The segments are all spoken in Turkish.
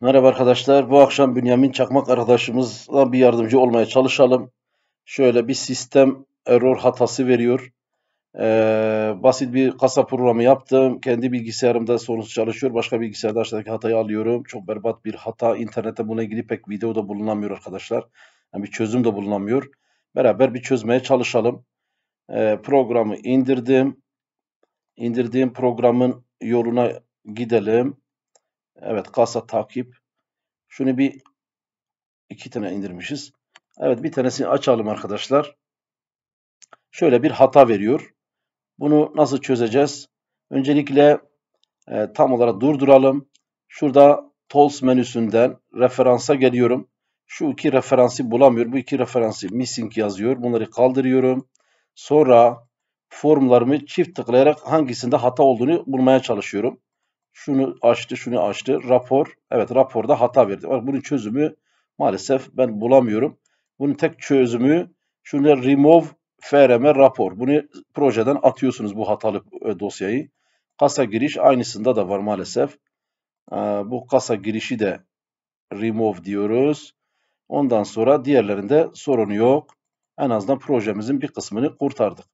Merhaba arkadaşlar. Bu akşam Bünyamin Çakmak arkadaşımızla bir yardımcı olmaya çalışalım. Şöyle bir sistem error hatası veriyor. Ee, basit bir kasa programı yaptım. Kendi bilgisayarımda sonuç çalışıyor. Başka bilgisayarda aşağıdaki hatayı alıyorum. Çok berbat bir hata. İnternette buna ilgili pek video da bulunamıyor arkadaşlar. Yani bir çözüm de bulunamıyor. Beraber bir çözmeye çalışalım. Ee, programı indirdim. İndirdiğim programın yoluna gidelim Evet kasa takip. Şunu bir iki tane indirmişiz. Evet bir tanesini açalım arkadaşlar. Şöyle bir hata veriyor. Bunu nasıl çözeceğiz? Öncelikle e, tam olarak durduralım. Şurada Tools menüsünden referansa geliyorum. Şu iki referansı bulamıyor. Bu iki referansı missing yazıyor. Bunları kaldırıyorum. Sonra formlarımı çift tıklayarak hangisinde hata olduğunu bulmaya çalışıyorum. Şunu açtı, şunu açtı. Rapor, evet raporda hata verdi. Bunun çözümü maalesef ben bulamıyorum. Bunun tek çözümü şunu remove FRM rapor. Bunu projeden atıyorsunuz bu hatalı e, dosyayı. Kasa giriş aynısında da var maalesef. Ee, bu kasa girişi de remove diyoruz. Ondan sonra diğerlerinde sorun yok. En azından projemizin bir kısmını kurtardık.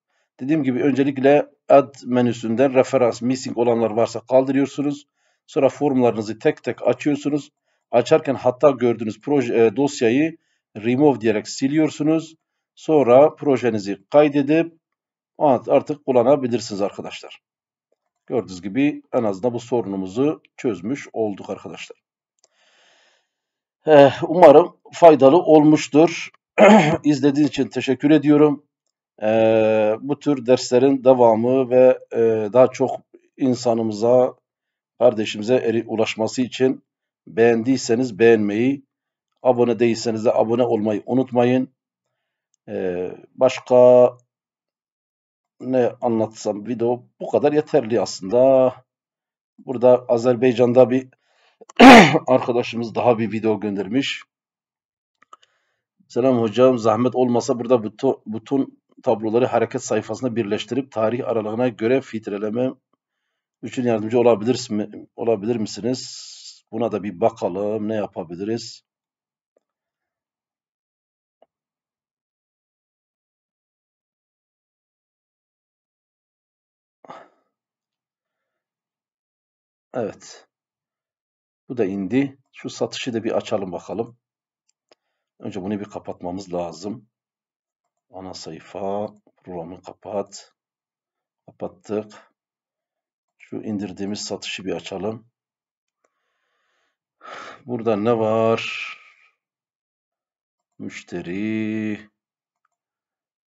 Dediğim gibi öncelikle add menüsünden referans missing olanlar varsa kaldırıyorsunuz. Sonra formlarınızı tek tek açıyorsunuz. Açarken hatta gördüğünüz proje, e, dosyayı remove diyerek siliyorsunuz. Sonra projenizi kaydedip artık kullanabilirsiniz arkadaşlar. Gördüğünüz gibi en azından bu sorunumuzu çözmüş olduk arkadaşlar. Eh, umarım faydalı olmuştur. İzlediğiniz için teşekkür ediyorum e, bu tür derslerin devamı ve e, daha çok insanımıza, kardeşimize eri, ulaşması için beğendiyseniz beğenmeyi, abone değilseniz de abone olmayı unutmayın. E, başka ne anlatsam video bu kadar yeterli aslında. Burada Azerbaycan'da bir arkadaşımız daha bir video göndermiş. Selam hocam zahmet olmasa burada bütün, bütün tabloları hareket sayfasına birleştirip tarih aralığına göre filtreleme için yardımcı olabilir, mi, olabilir misiniz? Buna da bir bakalım ne yapabiliriz? Evet. Bu da indi. Şu satışı da bir açalım bakalım. Önce bunu bir kapatmamız lazım. Ana sayfa. Programı kapat. Kapattık. Şu indirdiğimiz satışı bir açalım. Burada ne var? Müşteri.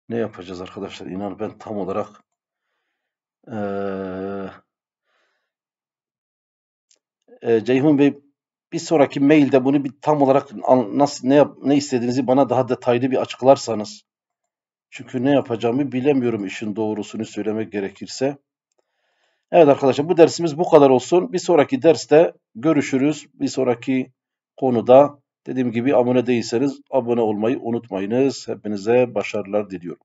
Ne yapacağız arkadaşlar? İnan ben tam olarak ee, e, Ceyhun Bey bir sonraki mailde bunu bir tam olarak nasıl ne yap, ne istediğinizi bana daha detaylı bir açıklarsanız çünkü ne yapacağımı bilemiyorum işin doğrusunu söylemek gerekirse. Evet arkadaşlar bu dersimiz bu kadar olsun. Bir sonraki derste görüşürüz. Bir sonraki konuda dediğim gibi abone değilseniz abone olmayı unutmayınız. Hepinize başarılar diliyorum.